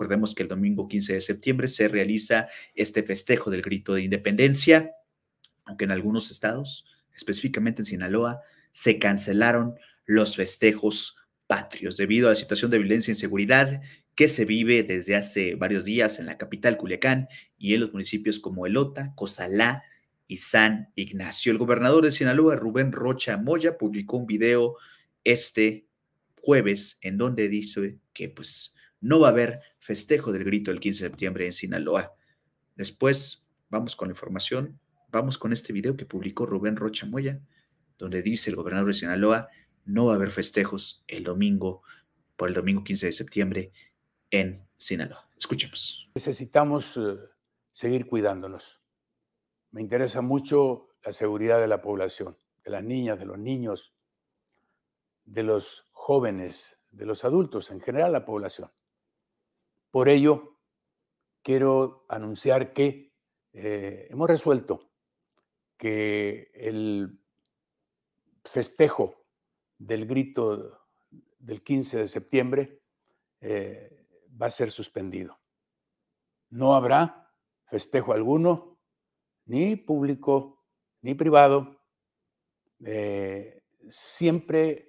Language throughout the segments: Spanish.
Recordemos que el domingo 15 de septiembre se realiza este festejo del grito de independencia, aunque en algunos estados, específicamente en Sinaloa, se cancelaron los festejos patrios debido a la situación de violencia e inseguridad que se vive desde hace varios días en la capital Culiacán y en los municipios como Elota, Cozalá y San Ignacio. El gobernador de Sinaloa, Rubén Rocha Moya, publicó un video este jueves en donde dice que pues no va a haber festejo del grito el 15 de septiembre en Sinaloa. Después vamos con la información, vamos con este video que publicó Rubén Rocha Moya, donde dice el gobernador de Sinaloa, no va a haber festejos el domingo, por el domingo 15 de septiembre en Sinaloa. Escuchemos. Necesitamos eh, seguir cuidándonos. Me interesa mucho la seguridad de la población, de las niñas, de los niños, de los jóvenes, de los adultos, en general la población. Por ello, quiero anunciar que eh, hemos resuelto que el festejo del grito del 15 de septiembre eh, va a ser suspendido. No habrá festejo alguno, ni público, ni privado. Eh, siempre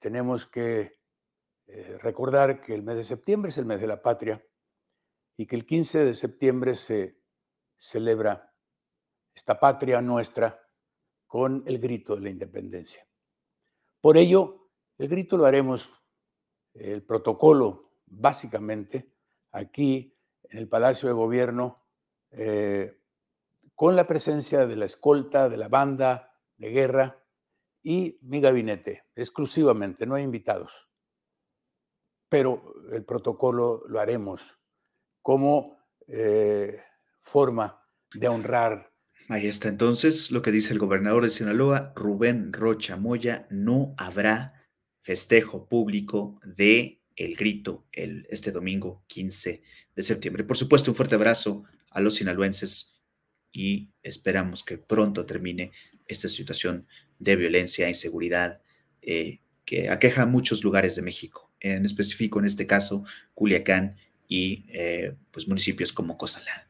tenemos que eh, recordar que el mes de septiembre es el mes de la patria y que el 15 de septiembre se celebra esta patria nuestra con el grito de la independencia. Por ello, el grito lo haremos, el protocolo básicamente, aquí en el Palacio de Gobierno, eh, con la presencia de la escolta, de la banda de guerra y mi gabinete, exclusivamente, no hay invitados pero el protocolo lo haremos como eh, forma de honrar. Ahí está entonces lo que dice el gobernador de Sinaloa, Rubén Rocha Moya, no habrá festejo público de El Grito el, este domingo 15 de septiembre. Por supuesto, un fuerte abrazo a los sinaloenses y esperamos que pronto termine esta situación de violencia e inseguridad eh, que aqueja a muchos lugares de México en específico en este caso Culiacán y eh, pues municipios como Cozalá.